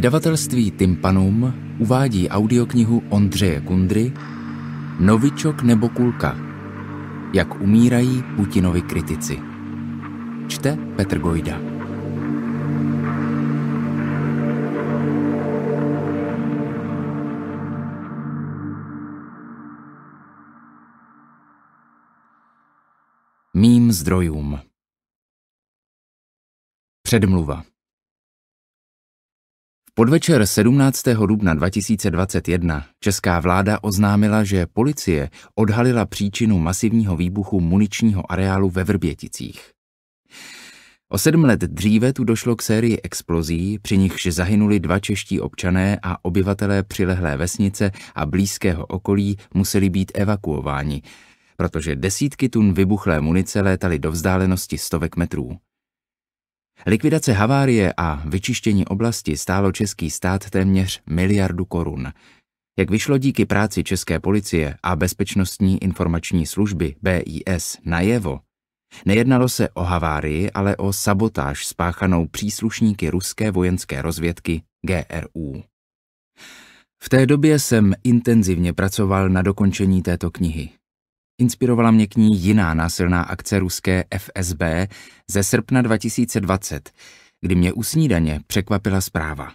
Vydavatelství Tympanum uvádí audioknihu Ondřeje Kundry Novičok nebo kulka. Jak umírají Putinovi kritici. Čte Petr Gojda. Mým zdrojům. Předmluva podvečer 17. dubna 2021 česká vláda oznámila, že policie odhalila příčinu masivního výbuchu muničního areálu ve Vrběticích. O sedm let dříve tu došlo k sérii explozí, při nichž zahynuli dva čeští občané a obyvatelé přilehlé vesnice a blízkého okolí museli být evakuováni, protože desítky tun vybuchlé munice létaly do vzdálenosti stovek metrů. Likvidace havárie a vyčištění oblasti stálo český stát téměř miliardu korun. Jak vyšlo díky práci České policie a Bezpečnostní informační služby BIS najevo, nejednalo se o havárii, ale o sabotáž spáchanou příslušníky ruské vojenské rozvědky GRU. V té době jsem intenzivně pracoval na dokončení této knihy. Inspirovala mě k ní jiná násilná akce ruské FSB ze srpna 2020, kdy mě u snídaně překvapila zpráva.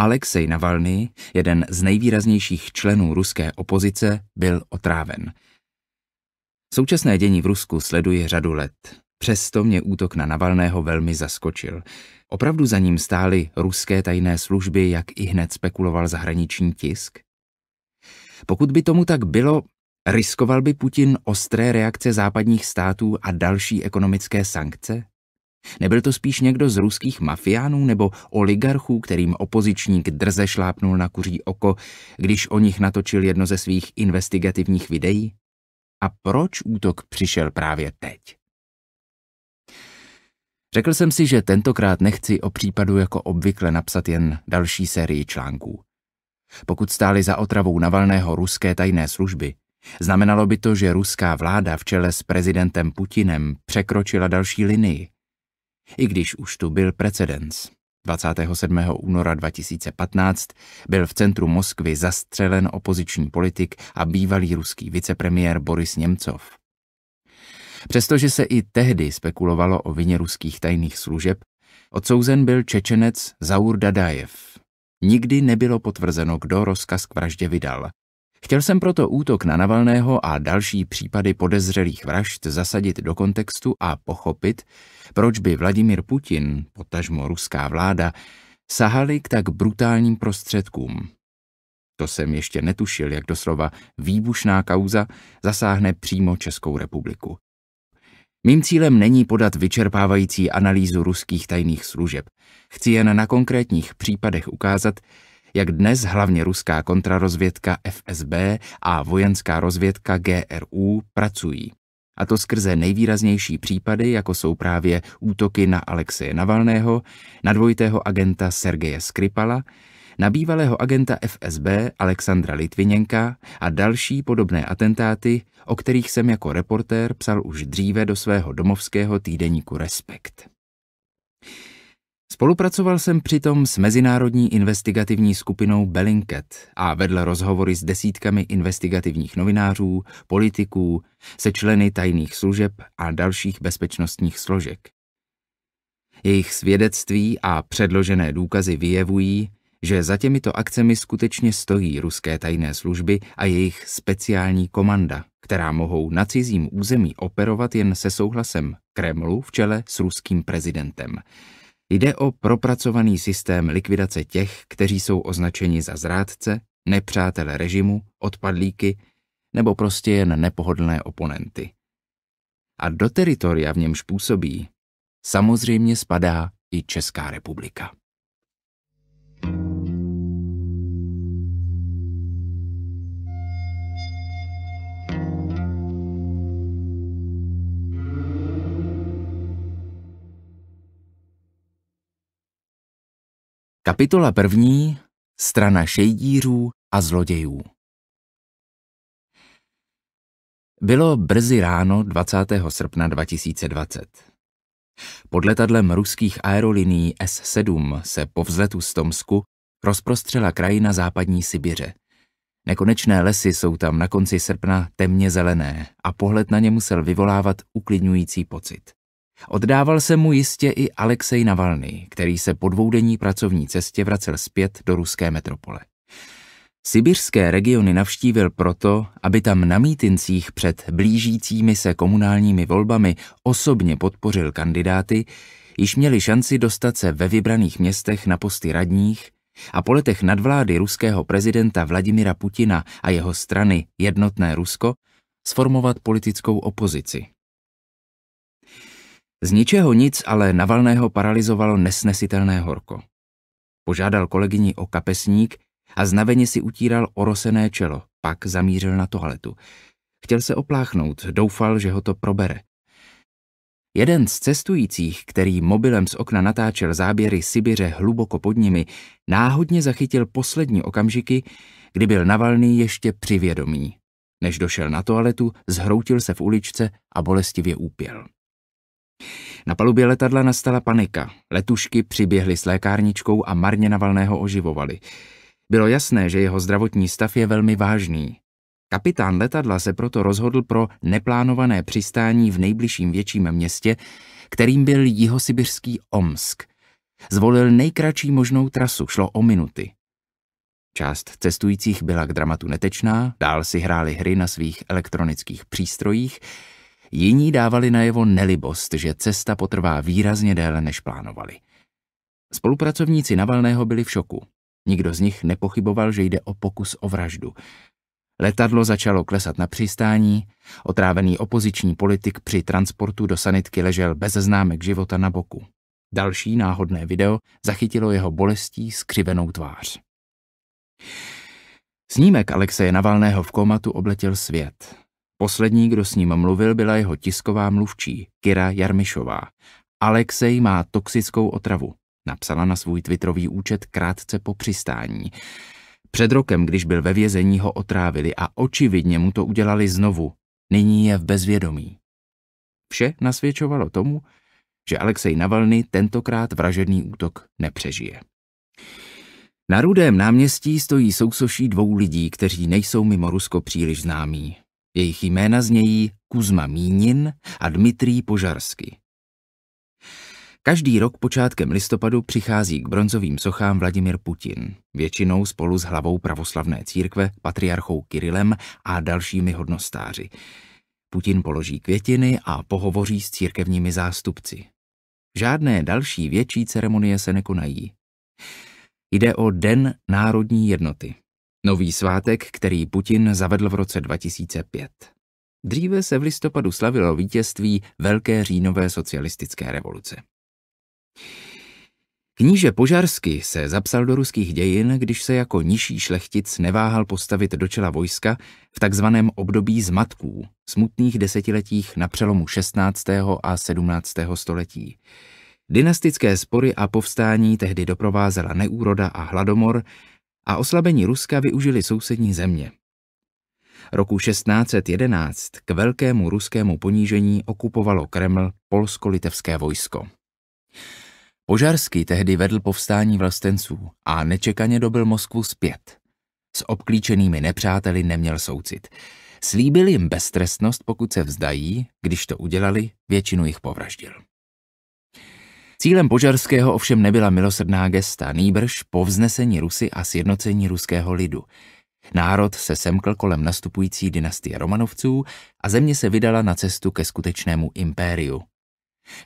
Alexej Navalny, jeden z nejvýraznějších členů ruské opozice, byl otráven. Současné dění v Rusku sleduji řadu let. Přesto mě útok na Navalného velmi zaskočil. Opravdu za ním stály ruské tajné služby, jak i hned spekuloval zahraniční tisk? Pokud by tomu tak bylo, Riskoval by Putin ostré reakce západních států a další ekonomické sankce? Nebyl to spíš někdo z ruských mafiánů nebo oligarchů, kterým opozičník drze šlápnul na kuří oko, když o nich natočil jedno ze svých investigativních videí? A proč útok přišel právě teď? Řekl jsem si, že tentokrát nechci o případu jako obvykle napsat jen další sérii článků. Pokud stáli za otravou Navalného ruské tajné služby, Znamenalo by to, že ruská vláda v čele s prezidentem Putinem překročila další linii. I když už tu byl precedens. 27. února 2015 byl v centru Moskvy zastřelen opoziční politik a bývalý ruský vicepremiér Boris Němcov. Přestože se i tehdy spekulovalo o vině ruských tajných služeb, odsouzen byl Čečenec Zaur Dadajev. Nikdy nebylo potvrzeno, kdo rozkaz k vraždě vydal, Chtěl jsem proto útok na Navalného a další případy podezřelých vražd zasadit do kontextu a pochopit, proč by Vladimir Putin, potažmo ruská vláda, sahali k tak brutálním prostředkům. To jsem ještě netušil, jak doslova výbušná kauza zasáhne přímo Českou republiku. Mým cílem není podat vyčerpávající analýzu ruských tajných služeb. Chci jen na konkrétních případech ukázat, jak dnes hlavně ruská kontrarozvědka FSB a vojenská rozvědka GRU pracují. A to skrze nejvýraznější případy, jako jsou právě útoky na Alexeje Navalného, na dvojitého agenta Sergeje Skripala, na bývalého agenta FSB Alexandra Litviněnka a další podobné atentáty, o kterých jsem jako reportér psal už dříve do svého domovského týdeníku Respekt. Spolupracoval jsem přitom s mezinárodní investigativní skupinou Bellingcat a vedl rozhovory s desítkami investigativních novinářů, politiků, se členy tajných služeb a dalších bezpečnostních složek. Jejich svědectví a předložené důkazy vyjevují, že za těmito akcemi skutečně stojí ruské tajné služby a jejich speciální komanda, která mohou na cizím území operovat jen se souhlasem Kremlu v čele s ruským prezidentem – Jde o propracovaný systém likvidace těch, kteří jsou označeni za zrádce, nepřátele režimu, odpadlíky nebo prostě jen nepohodlné oponenty. A do teritoria, v němž působí, samozřejmě spadá i Česká republika. Kapitola první, strana šejdířů a zlodějů. Bylo brzy ráno 20. srpna 2020. Pod letadlem ruských aerolinií S-7 se po vzletu z Tomsku rozprostřela krajina západní Sibiře. Nekonečné lesy jsou tam na konci srpna temně zelené a pohled na ně musel vyvolávat uklidňující pocit. Oddával se mu jistě i Alexej Navalny, který se po dvoudenní pracovní cestě vracel zpět do ruské metropole. Sibirské regiony navštívil proto, aby tam na mítincích před blížícími se komunálními volbami osobně podpořil kandidáty, již měli šanci dostat se ve vybraných městech na posty radních a po letech nadvlády ruského prezidenta Vladimira Putina a jeho strany Jednotné Rusko sformovat politickou opozici, z ničeho nic ale Navalného paralizovalo nesnesitelné horko. Požádal kolegyni o kapesník a znaveně si utíral orosené čelo, pak zamířil na toaletu. Chtěl se opláchnout, doufal, že ho to probere. Jeden z cestujících, který mobilem z okna natáčel záběry Sibiře hluboko pod nimi, náhodně zachytil poslední okamžiky, kdy byl Navalný ještě přivědomý. Než došel na toaletu, zhroutil se v uličce a bolestivě úpěl. Na palubě letadla nastala panika. Letušky přiběhly s lékárničkou a marně Navalného oživovali. Bylo jasné, že jeho zdravotní stav je velmi vážný. Kapitán letadla se proto rozhodl pro neplánované přistání v nejbližším větším městě, kterým byl jihosibirský Omsk. Zvolil nejkratší možnou trasu, šlo o minuty. Část cestujících byla k dramatu netečná, dál si hráli hry na svých elektronických přístrojích, Jiní dávali najevo nelibost, že cesta potrvá výrazně déle, než plánovali. Spolupracovníci Navalného byli v šoku. Nikdo z nich nepochyboval, že jde o pokus o vraždu. Letadlo začalo klesat na přistání, otrávený opoziční politik při transportu do sanitky ležel bez známek života na boku. Další náhodné video zachytilo jeho bolestí skřivenou tvář. Snímek Alexeje Navalného v komatu obletěl svět. Poslední, kdo s ním mluvil, byla jeho tisková mluvčí, Kira Jarmišová. Alexej má toxickou otravu, napsala na svůj twitterový účet krátce po přistání. Před rokem, když byl ve vězení, ho otrávili a očividně mu to udělali znovu. Nyní je v bezvědomí. Vše nasvědčovalo tomu, že Alexej Navalny tentokrát vražedný útok nepřežije. Na rudém náměstí stojí sousoší dvou lidí, kteří nejsou mimo Rusko příliš známí. Jejich jména znějí Kuzma Mínin a Dmitrij Požarsky. Každý rok počátkem listopadu přichází k bronzovým sochám Vladimir Putin, většinou spolu s hlavou pravoslavné církve, patriarchou Kirilem a dalšími hodnostáři. Putin položí květiny a pohovoří s církevními zástupci. Žádné další větší ceremonie se nekonají. Jde o Den národní jednoty. Nový svátek, který Putin zavedl v roce 2005. Dříve se v listopadu slavilo vítězství Velké říjnové socialistické revoluce. Kníže Požarsky se zapsal do ruských dějin, když se jako nižší šlechtic neváhal postavit do čela vojska v takzvaném období zmatků, smutných desetiletích na přelomu 16. a 17. století. Dynastické spory a povstání tehdy doprovázela neúroda a hladomor, a oslabení Ruska využili sousední země. Roku 1611 k velkému ruskému ponížení okupovalo Kreml polsko-litevské vojsko. Požarský tehdy vedl povstání vlastenců a nečekaně dobil Moskvu zpět. S obklíčenými nepřáteli neměl soucit. Slíbil jim beztrestnost, pokud se vzdají, když to udělali, většinu jich povraždil. Cílem Požarského ovšem nebyla milosrdná gesta, nýbrž povznesení Rusy a sjednocení ruského lidu. Národ se semkl kolem nastupující dynastie Romanovců a země se vydala na cestu ke skutečnému impériu.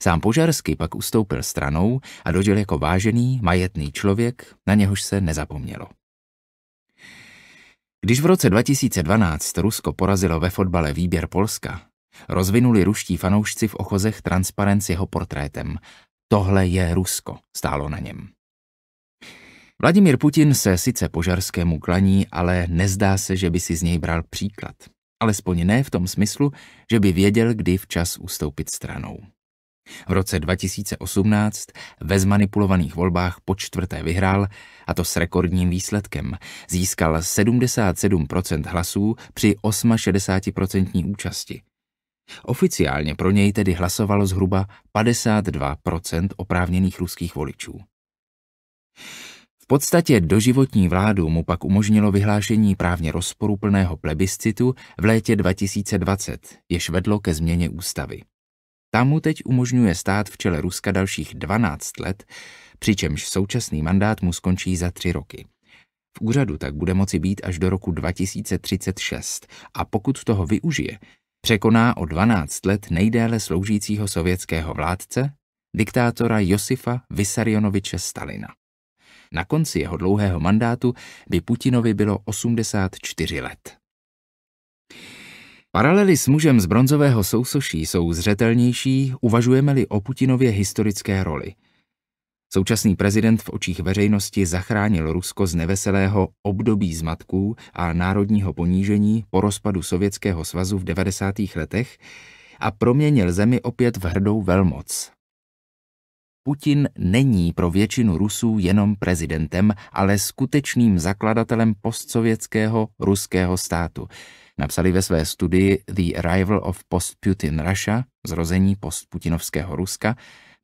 Sám Požarský pak ustoupil stranou a dožil jako vážený, majetný člověk, na něhož se nezapomnělo. Když v roce 2012 Rusko porazilo ve fotbale výběr Polska, rozvinuli ruští fanoušci v ochozech transparent s jeho portrétem Tohle je Rusko, stálo na něm. Vladimír Putin se sice požarskému klaní, ale nezdá se, že by si z něj bral příklad. Alespoň ne v tom smyslu, že by věděl, kdy včas ustoupit stranou. V roce 2018 ve zmanipulovaných volbách po čtvrté vyhrál, a to s rekordním výsledkem. Získal 77% hlasů při 68% účasti. Oficiálně pro něj tedy hlasovalo zhruba 52% oprávněných ruských voličů. V podstatě doživotní vládu mu pak umožnilo vyhlášení právně rozporuplného plebiscitu v létě 2020, jež vedlo ke změně ústavy. Tam mu teď umožňuje stát v čele Ruska dalších 12 let, přičemž současný mandát mu skončí za tři roky. V úřadu tak bude moci být až do roku 2036 a pokud toho využije, Překoná o 12 let nejdéle sloužícího sovětského vládce, diktátora Josifa Vysarionoviče Stalina. Na konci jeho dlouhého mandátu by Putinovi bylo 84 let. Paralely s mužem z bronzového sousoší jsou zřetelnější, uvažujeme-li o Putinově historické roli – Současný prezident v očích veřejnosti zachránil Rusko z neveselého období zmatků a národního ponížení po rozpadu Sovětského svazu v 90. letech a proměnil zemi opět v hrdou velmoc. Putin není pro většinu Rusů jenom prezidentem, ale skutečným zakladatelem postsovětského ruského státu. Napsali ve své studii The Arrival of Post-Putin Russia, zrození postputinovského Ruska,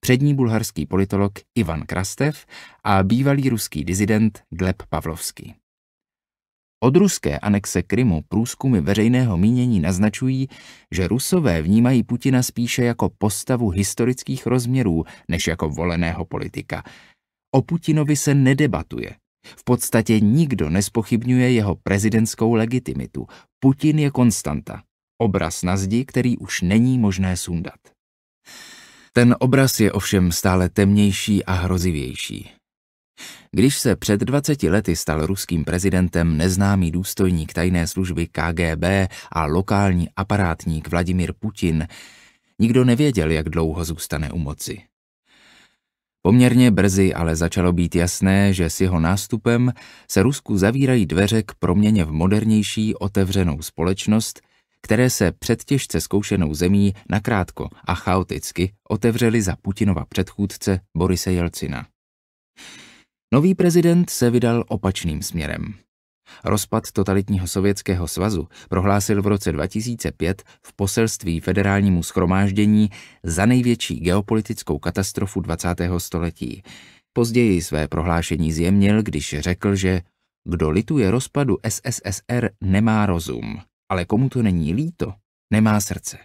přední bulharský politolog Ivan Krastev a bývalý ruský dizident Gleb Pavlovský. Od ruské anexe Krymu průzkumy veřejného mínění naznačují, že rusové vnímají Putina spíše jako postavu historických rozměrů než jako voleného politika. O Putinovi se nedebatuje. V podstatě nikdo nespochybňuje jeho prezidentskou legitimitu. Putin je konstanta, obraz na zdi, který už není možné sundat. Ten obraz je ovšem stále temnější a hrozivější. Když se před 20 lety stal ruským prezidentem neznámý důstojník tajné služby KGB a lokální aparátník Vladimir Putin, nikdo nevěděl, jak dlouho zůstane u moci. Poměrně brzy ale začalo být jasné, že s jeho nástupem se Rusku zavírají dveře k proměně v modernější otevřenou společnost, které se před těžce zkoušenou zemí nakrátko a chaoticky otevřely za Putinova předchůdce Borise Jelcina. Nový prezident se vydal opačným směrem. Rozpad totalitního sovětského svazu prohlásil v roce 2005 v poselství federálnímu schromáždění za největší geopolitickou katastrofu 20. století. Později své prohlášení zjemnil, když řekl, že kdo lituje rozpadu SSSR, nemá rozum ale komu to není líto, nemá srdce.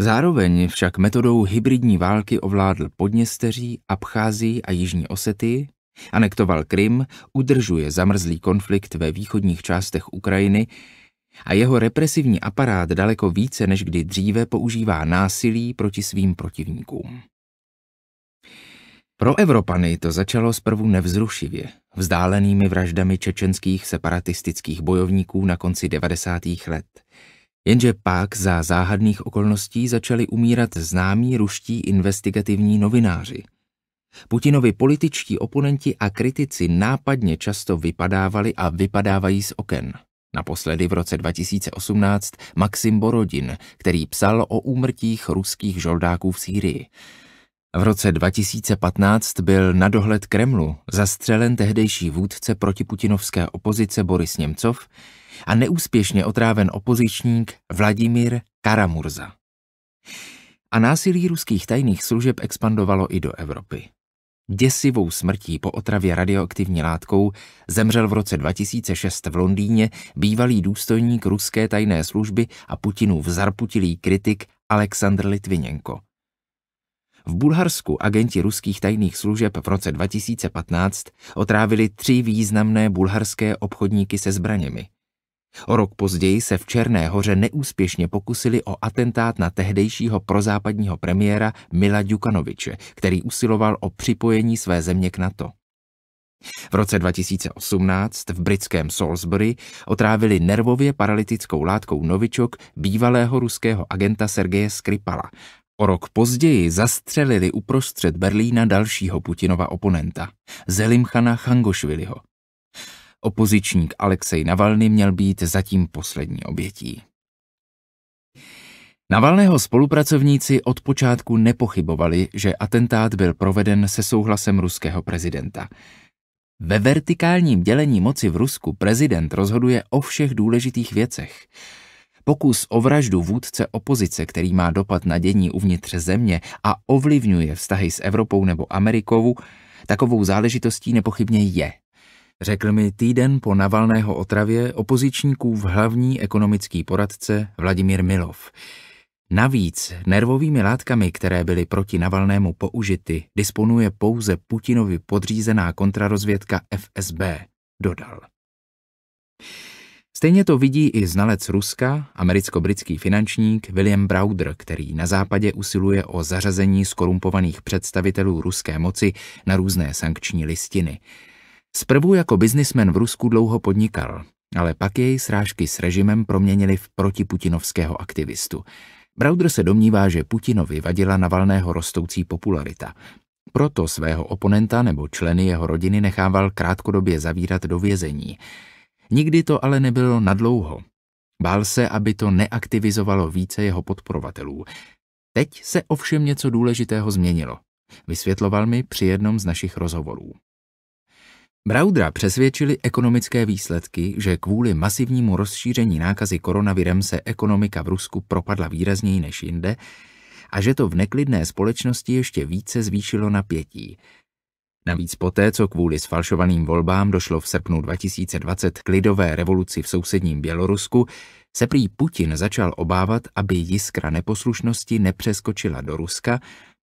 Zároveň však metodou hybridní války ovládl Podněsteří, Abcházii a Jižní Osety, anektoval Krym, udržuje zamrzlý konflikt ve východních částech Ukrajiny a jeho represivní aparát daleko více než kdy dříve používá násilí proti svým protivníkům. Pro Evropany to začalo zprvu nevzrušivě, vzdálenými vraždami čečenských separatistických bojovníků na konci 90. let. Jenže pak za záhadných okolností začali umírat známí ruští investigativní novináři. Putinovi političtí oponenti a kritici nápadně často vypadávali a vypadávají z oken. Naposledy v roce 2018 Maxim Borodin, který psal o úmrtích ruských žoldáků v Sýrii. V roce 2015 byl na dohled Kremlu zastřelen tehdejší vůdce protiputinovské opozice Boris Němcov a neúspěšně otráven opozičník Vladimír Karamurza. A násilí ruských tajných služeb expandovalo i do Evropy. Děsivou smrtí po otravě radioaktivní látkou zemřel v roce 2006 v Londýně bývalý důstojník ruské tajné služby a Putinův zarputilý kritik Aleksandr Litvinenko – v Bulharsku agenti ruských tajných služeb v roce 2015 otrávili tři významné bulharské obchodníky se zbraněmi. O rok později se v Černé hoře neúspěšně pokusili o atentát na tehdejšího prozápadního premiéra Mila Djukanoviče, který usiloval o připojení své země k NATO. V roce 2018 v britském Salisbury otrávili nervově paralytickou látkou novičok bývalého ruského agenta Sergeje Skripala O rok později zastřelili uprostřed Berlína dalšího Putinova oponenta, Zelimchana Changošviliho. Opozičník Alexej Navalny měl být zatím poslední obětí. Navalného spolupracovníci od počátku nepochybovali, že atentát byl proveden se souhlasem ruského prezidenta. Ve vertikálním dělení moci v Rusku prezident rozhoduje o všech důležitých věcech – Pokus o vraždu vůdce opozice, který má dopad na dění uvnitř země a ovlivňuje vztahy s Evropou nebo Amerikou, takovou záležitostí nepochybně je. Řekl mi týden po navalného otravě opozičníků v hlavní ekonomický poradce Vladimír Milov. Navíc nervovými látkami, které byly proti Navalnému použity, disponuje pouze Putinovi podřízená kontrarozvědka FSB, dodal. Stejně to vidí i znalec Ruska, americko-britský finančník William Browder, který na západě usiluje o zařazení skorumpovaných představitelů ruské moci na různé sankční listiny. Zprvu jako biznismen v Rusku dlouho podnikal, ale pak jej srážky s režimem proměnili v protiputinovského aktivistu. Browder se domnívá, že Putinovi vadila valného rostoucí popularita. Proto svého oponenta nebo členy jeho rodiny nechával krátkodobě zavírat do vězení. Nikdy to ale nebylo nadlouho. Bál se, aby to neaktivizovalo více jeho podporovatelů. Teď se ovšem něco důležitého změnilo. Vysvětloval mi při jednom z našich rozhovorů. Braudra přesvědčili ekonomické výsledky, že kvůli masivnímu rozšíření nákazy koronavirem se ekonomika v Rusku propadla výrazněji než jinde a že to v neklidné společnosti ještě více zvýšilo napětí. Navíc poté, co kvůli sfalšovaným volbám došlo v srpnu 2020 k lidové revoluci v sousedním Bělorusku, se prý Putin začal obávat, aby jiskra neposlušnosti nepřeskočila do Ruska,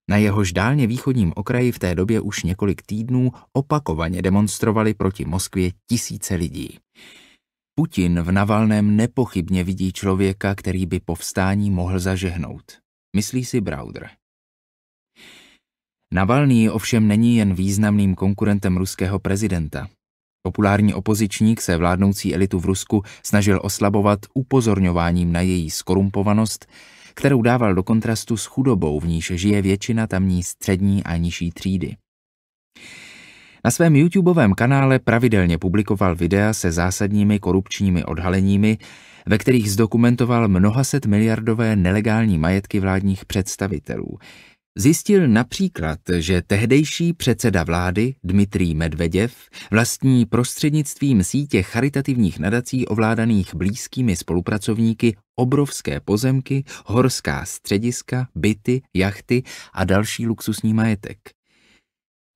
na jehož dálně východním okraji v té době už několik týdnů opakovaně demonstrovali proti Moskvě tisíce lidí. Putin v Navalném nepochybně vidí člověka, který by povstání mohl zažehnout, myslí si Browder. Navalný ovšem není jen významným konkurentem ruského prezidenta. Populární opozičník se vládnoucí elitu v Rusku snažil oslabovat upozorňováním na její skorumpovanost, kterou dával do kontrastu s chudobou, v níž žije většina tamní střední a nižší třídy. Na svém YouTubeovém kanále pravidelně publikoval videa se zásadními korupčními odhaleními, ve kterých zdokumentoval mnohaset miliardové nelegální majetky vládních představitelů, Zjistil například, že tehdejší předseda vlády Dmitrij Medveděv vlastní prostřednictvím sítě charitativních nadací ovládaných blízkými spolupracovníky obrovské pozemky, horská střediska, byty, jachty a další luxusní majetek.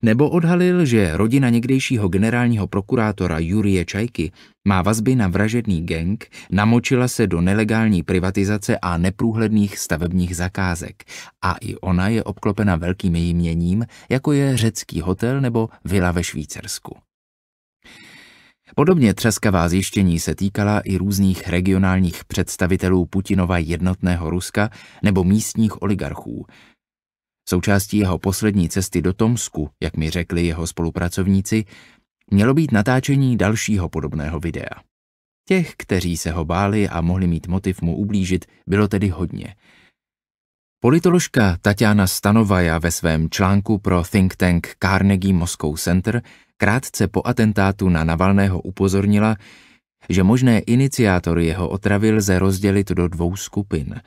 Nebo odhalil, že rodina někdejšího generálního prokurátora Jurie Čajky má vazby na vražedný gang, namočila se do nelegální privatizace a neprůhledných stavebních zakázek a i ona je obklopena velkým jiměním, jako je řecký hotel nebo vila ve Švýcarsku. Podobně třeskavá zjištění se týkala i různých regionálních představitelů Putinova jednotného Ruska nebo místních oligarchů – Součástí jeho poslední cesty do Tomsku, jak mi řekli jeho spolupracovníci, mělo být natáčení dalšího podobného videa. Těch, kteří se ho báli a mohli mít motiv mu ublížit, bylo tedy hodně. Politoložka Tatiana Stanovaja ve svém článku pro think tank Carnegie Moscow Center krátce po atentátu na Navalného upozornila, že možné iniciátory jeho otravy lze rozdělit do dvou skupin.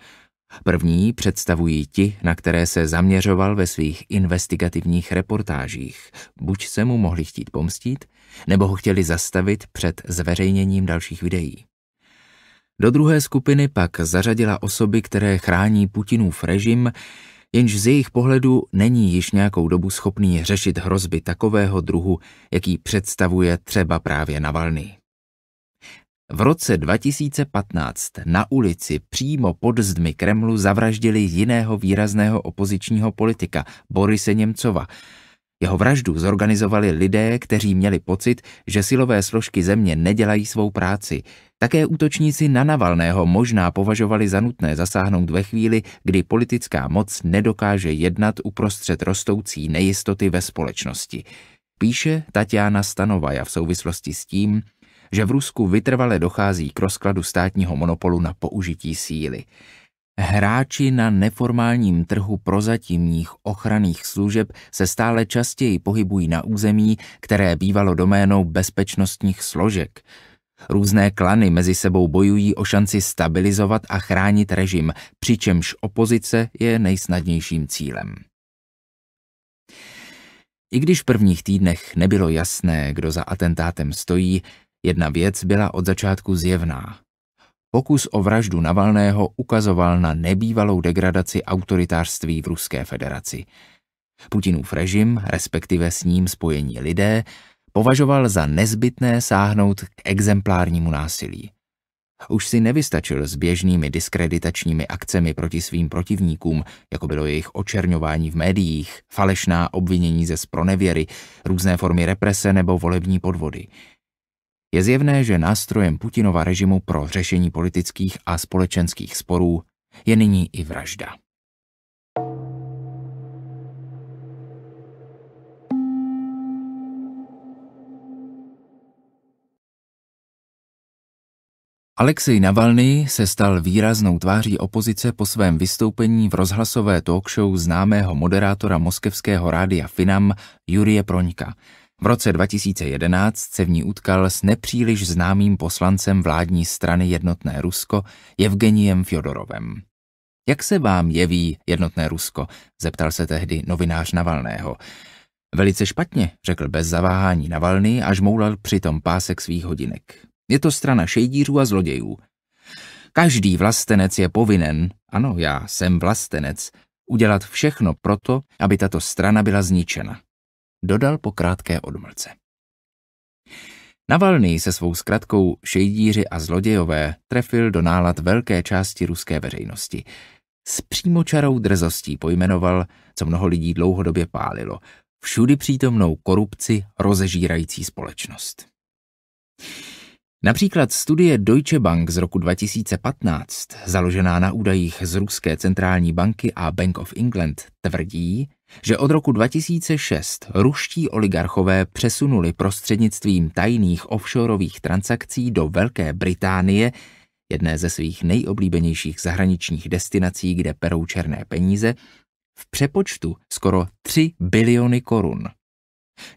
První představují ti, na které se zaměřoval ve svých investigativních reportážích. Buď se mu mohli chtít pomstít, nebo ho chtěli zastavit před zveřejněním dalších videí. Do druhé skupiny pak zařadila osoby, které chrání Putinův režim, jenž z jejich pohledu není již nějakou dobu schopný řešit hrozby takového druhu, jaký představuje třeba právě Navalny. V roce 2015 na ulici přímo pod zdmi Kremlu zavraždili jiného výrazného opozičního politika, Borise Němcova. Jeho vraždu zorganizovali lidé, kteří měli pocit, že silové složky země nedělají svou práci. Také útočníci na Navalného možná považovali za nutné zasáhnout ve chvíli, kdy politická moc nedokáže jednat uprostřed rostoucí nejistoty ve společnosti. Píše Tatiana Stanovaja v souvislosti s tím, že v Rusku vytrvale dochází k rozkladu státního monopolu na použití síly. Hráči na neformálním trhu prozatímních ochranných služeb se stále častěji pohybují na území, které bývalo doménou bezpečnostních složek. Různé klany mezi sebou bojují o šanci stabilizovat a chránit režim, přičemž opozice je nejsnadnějším cílem. I když v prvních týdnech nebylo jasné, kdo za atentátem stojí, Jedna věc byla od začátku zjevná. Pokus o vraždu Navalného ukazoval na nebývalou degradaci autoritářství v Ruské federaci. Putinův režim, respektive s ním spojení lidé, považoval za nezbytné sáhnout k exemplárnímu násilí. Už si nevystačil s běžnými diskreditačními akcemi proti svým protivníkům, jako bylo jejich očerňování v médiích, falešná obvinění ze spronevěry, různé formy represe nebo volební podvody – je zjevné, že nástrojem Putinova režimu pro řešení politických a společenských sporů je nyní i vražda. Alexej Navalny se stal výraznou tváří opozice po svém vystoupení v rozhlasové talkshow známého moderátora moskevského rádia Finam Jurie Proňka – v roce 2011 se v ní utkal s nepříliš známým poslancem vládní strany Jednotné Rusko Evgeniem Fjodorovem. Jak se vám jeví Jednotné Rusko? zeptal se tehdy novinář Navalného. Velice špatně, řekl bez zaváhání Navalny a žmoulal přitom pásek svých hodinek. Je to strana šejdířů a zlodějů. Každý vlastenec je povinen, ano, já jsem vlastenec, udělat všechno proto, aby tato strana byla zničena dodal po krátké odmlce. Navalný se svou zkratkou šejdíři a zlodějové trefil do nálad velké části ruské veřejnosti. S přímočarou drzostí pojmenoval, co mnoho lidí dlouhodobě pálilo, všudy přítomnou korupci rozežírající společnost. Například studie Deutsche Bank z roku 2015, založená na údajích z ruské centrální banky a Bank of England, tvrdí, že od roku 2006 ruští oligarchové přesunuli prostřednictvím tajných offshoreových transakcí do Velké Británie, jedné ze svých nejoblíbenějších zahraničních destinací, kde perou černé peníze, v přepočtu skoro 3 biliony korun.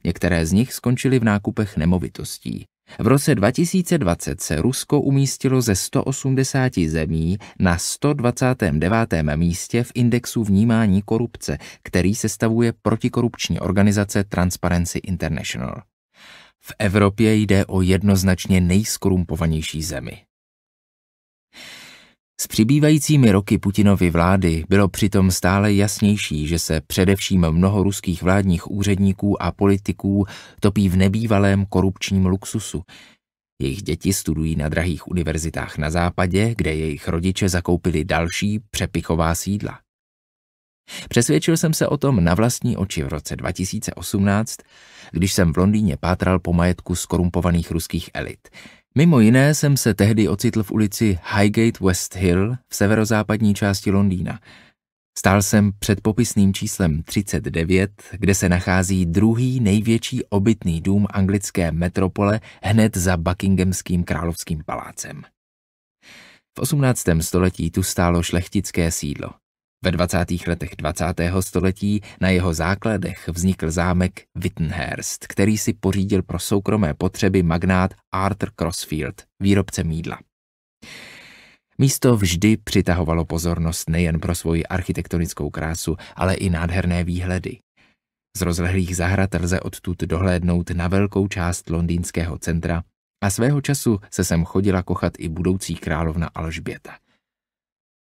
Některé z nich skončily v nákupech nemovitostí, v roce 2020 se Rusko umístilo ze 180 zemí na 129. místě v indexu vnímání korupce, který sestavuje protikorupční organizace Transparency International. V Evropě jde o jednoznačně nejskorumpovanější zemi. S přibývajícími roky Putinovy vlády bylo přitom stále jasnější, že se především mnoho ruských vládních úředníků a politiků topí v nebývalém korupčním luxusu. Jejich děti studují na drahých univerzitách na západě, kde jejich rodiče zakoupili další přepichová sídla. Přesvědčil jsem se o tom na vlastní oči v roce 2018, když jsem v Londýně pátral po majetku skorumpovaných ruských elit – Mimo jiné jsem se tehdy ocitl v ulici Highgate West Hill v severozápadní části Londýna. Stál jsem před popisným číslem 39, kde se nachází druhý největší obytný dům anglické metropole hned za Buckinghamským královským palácem. V 18. století tu stálo šlechtické sídlo. Ve 20. letech 20. století na jeho základech vznikl zámek Wittenhurst, který si pořídil pro soukromé potřeby magnát Arthur Crossfield, výrobce mídla. Místo vždy přitahovalo pozornost nejen pro svoji architektonickou krásu, ale i nádherné výhledy. Z rozlehlých zahrad lze odtud dohlédnout na velkou část londýnského centra a svého času se sem chodila kochat i budoucí královna Alžběta.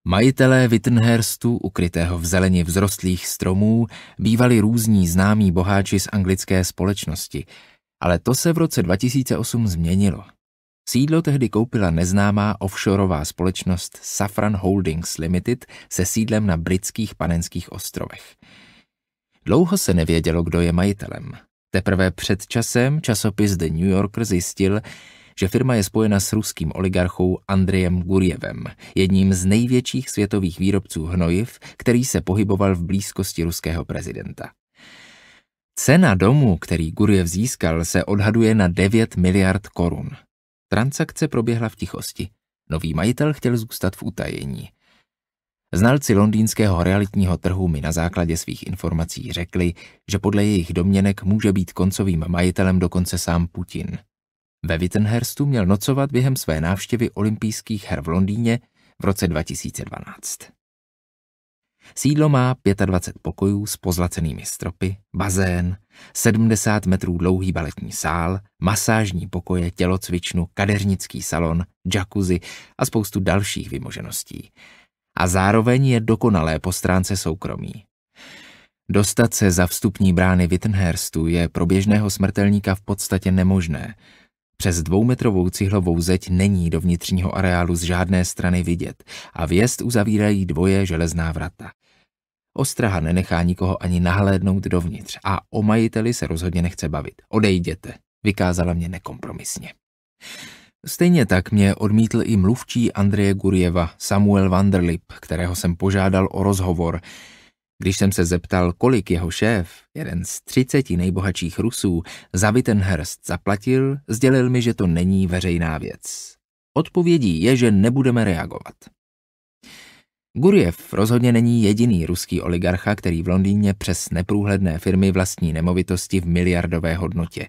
Majitelé Wittenherstu, ukrytého v zeleni vzrostlých stromů, bývali různí známí boháči z anglické společnosti, ale to se v roce 2008 změnilo. Sídlo tehdy koupila neznámá offshoreová společnost Safran Holdings Limited se sídlem na britských panenských ostrovech. Dlouho se nevědělo, kdo je majitelem. Teprve před časem časopis The New Yorker zjistil, že firma je spojena s ruským oligarchou Andrejem Gurjevem, jedním z největších světových výrobců hnojiv, který se pohyboval v blízkosti ruského prezidenta. Cena domu, který Gurjev získal, se odhaduje na 9 miliard korun. Transakce proběhla v tichosti. Nový majitel chtěl zůstat v utajení. Znalci londýnského realitního trhu mi na základě svých informací řekli, že podle jejich domněnek může být koncovým majitelem dokonce sám Putin. Ve Wittenherstu měl nocovat během své návštěvy olympijských her v Londýně v roce 2012. Sídlo má 25 pokojů s pozlacenými stropy, bazén, 70 metrů dlouhý baletní sál, masážní pokoje, tělocvičnu, kadeřnický salon, jacuzzi a spoustu dalších vymožeností. A zároveň je dokonalé po stránce soukromí. Dostat se za vstupní brány Wittenherstu je pro běžného smrtelníka v podstatě nemožné – přes dvoumetrovou cihlovou zeď není do vnitřního areálu z žádné strany vidět a vjezd uzavírají dvoje železná vrata. Ostraha nenechá nikoho ani nahlédnout dovnitř a o majiteli se rozhodně nechce bavit. Odejděte, vykázala mě nekompromisně. Stejně tak mě odmítl i mluvčí Andreje Gurjeva Samuel Vanderlip, kterého jsem požádal o rozhovor. Když jsem se zeptal, kolik jeho šéf, jeden z třiceti nejbohatších Rusů, za Wittenhurst zaplatil, sdělil mi, že to není veřejná věc. Odpovědí je, že nebudeme reagovat. Gurjev rozhodně není jediný ruský oligarcha, který v Londýně přes neprůhledné firmy vlastní nemovitosti v miliardové hodnotě.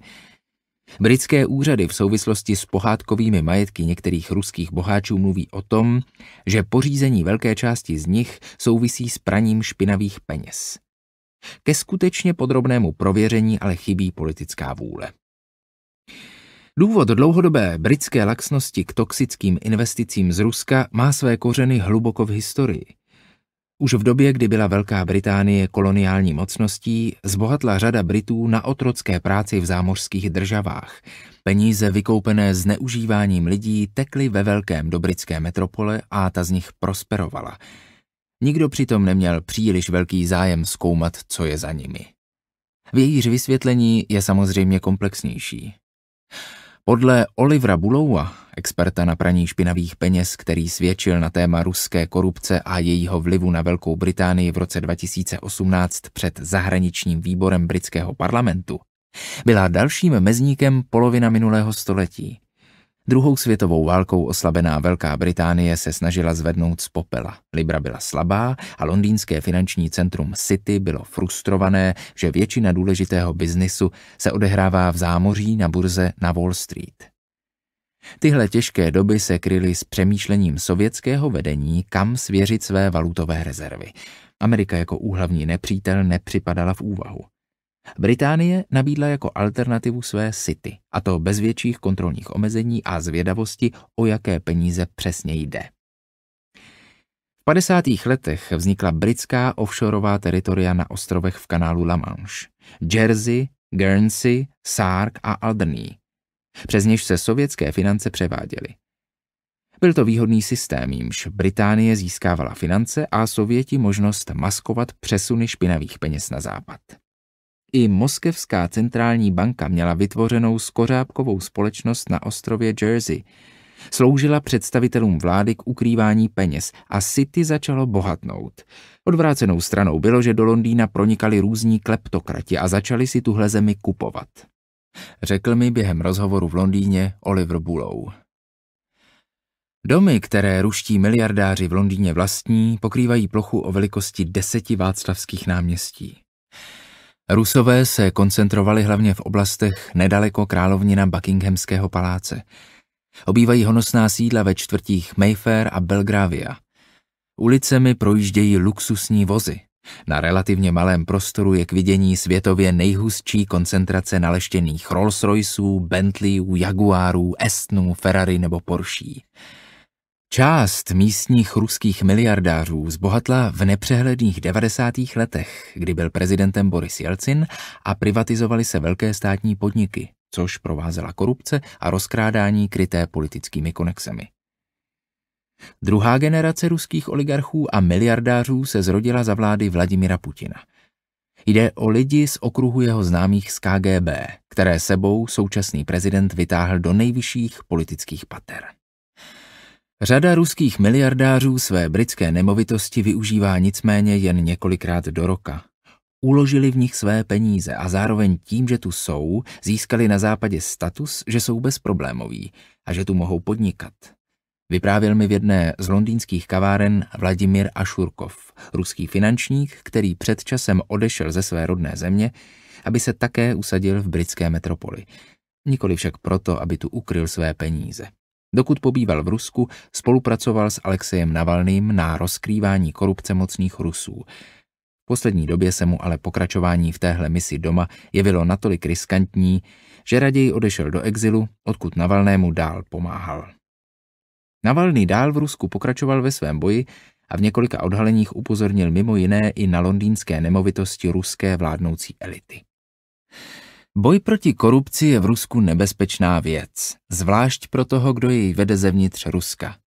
Britské úřady v souvislosti s pohádkovými majetky některých ruských boháčů mluví o tom, že pořízení velké části z nich souvisí s praním špinavých peněz. Ke skutečně podrobnému prověření ale chybí politická vůle. Důvod dlouhodobé britské laxnosti k toxickým investicím z Ruska má své kořeny hluboko v historii – už v době, kdy byla Velká Británie koloniální mocností, zbohatla řada Britů na otrocké práci v zámořských državách. Peníze vykoupené zneužíváním lidí tekly ve velkém do britské metropole a ta z nich prosperovala. Nikdo přitom neměl příliš velký zájem zkoumat, co je za nimi. V jejíž vysvětlení je samozřejmě komplexnější. Podle Olivera Buloua, experta na praní špinavých peněz, který svědčil na téma ruské korupce a jejího vlivu na Velkou Británii v roce 2018 před zahraničním výborem britského parlamentu, byla dalším mezníkem polovina minulého století. Druhou světovou válkou oslabená Velká Británie se snažila zvednout z popela. Libra byla slabá a londýnské finanční centrum City bylo frustrované, že většina důležitého biznisu se odehrává v zámoří na burze na Wall Street. Tyhle těžké doby se kryly s přemýšlením sovětského vedení, kam svěřit své valutové rezervy. Amerika jako úhlavní nepřítel nepřipadala v úvahu. Británie nabídla jako alternativu své City, a to bez větších kontrolních omezení a zvědavosti, o jaké peníze přesně jde. V 50. letech vznikla britská offshoreová teritoria na ostrovech v kanálu La Manche, Jersey, Guernsey, Sark a Alderney. Přes něž se sovětské finance převáděly. Byl to výhodný systém, jimž Británie získávala finance a Sověti možnost maskovat přesuny špinavých peněz na západ. I Moskevská centrální banka měla vytvořenou skořápkovou společnost na ostrově Jersey. Sloužila představitelům vlády k ukrývání peněz a City začalo bohatnout. Odvrácenou stranou bylo, že do Londýna pronikali různí kleptokrati a začali si tuhle zemi kupovat. Řekl mi během rozhovoru v Londýně Oliver Bullow. Domy, které ruští miliardáři v Londýně vlastní, pokrývají plochu o velikosti deseti václavských náměstí. Rusové se koncentrovali hlavně v oblastech nedaleko královnina Buckinghamského paláce. Obývají honosná sídla ve čtvrtích Mayfair a Belgravia. Ulicemi projíždějí luxusní vozy. Na relativně malém prostoru je k vidění světově nejhustší koncentrace naleštěných Rolls-Royceů, Bentleyů, Jaguarů, Estnů, Ferrari nebo Porsche. Část místních ruských miliardářů zbohatla v nepřehledných 90. letech, kdy byl prezidentem Boris Jelcin a privatizovaly se velké státní podniky, což provázela korupce a rozkrádání kryté politickými konexemi. Druhá generace ruských oligarchů a miliardářů se zrodila za vlády Vladimira Putina. Jde o lidi z okruhu jeho známých z KGB, které sebou současný prezident vytáhl do nejvyšších politických pater. Řada ruských miliardářů své britské nemovitosti využívá nicméně jen několikrát do roka. Uložili v nich své peníze a zároveň tím, že tu jsou, získali na západě status, že jsou bezproblémoví a že tu mohou podnikat. Vyprávěl mi v jedné z londýnských kaváren Vladimír Ašurkov, ruský finančník, který před časem odešel ze své rodné země, aby se také usadil v britské metropoli. Nikoli však proto, aby tu ukryl své peníze. Dokud pobýval v Rusku, spolupracoval s Alexejem Navalným na rozkrývání korupce mocných Rusů. V poslední době se mu ale pokračování v téhle misi doma jevilo natolik riskantní, že raději odešel do exilu, odkud Navalnému dál pomáhal. Navalný dál v Rusku pokračoval ve svém boji a v několika odhaleních upozornil mimo jiné i na londýnské nemovitosti ruské vládnoucí elity. Boj proti korupci je v Rusku nebezpečná věc, zvlášť pro toho, kdo jej vede zevnitř Ruska.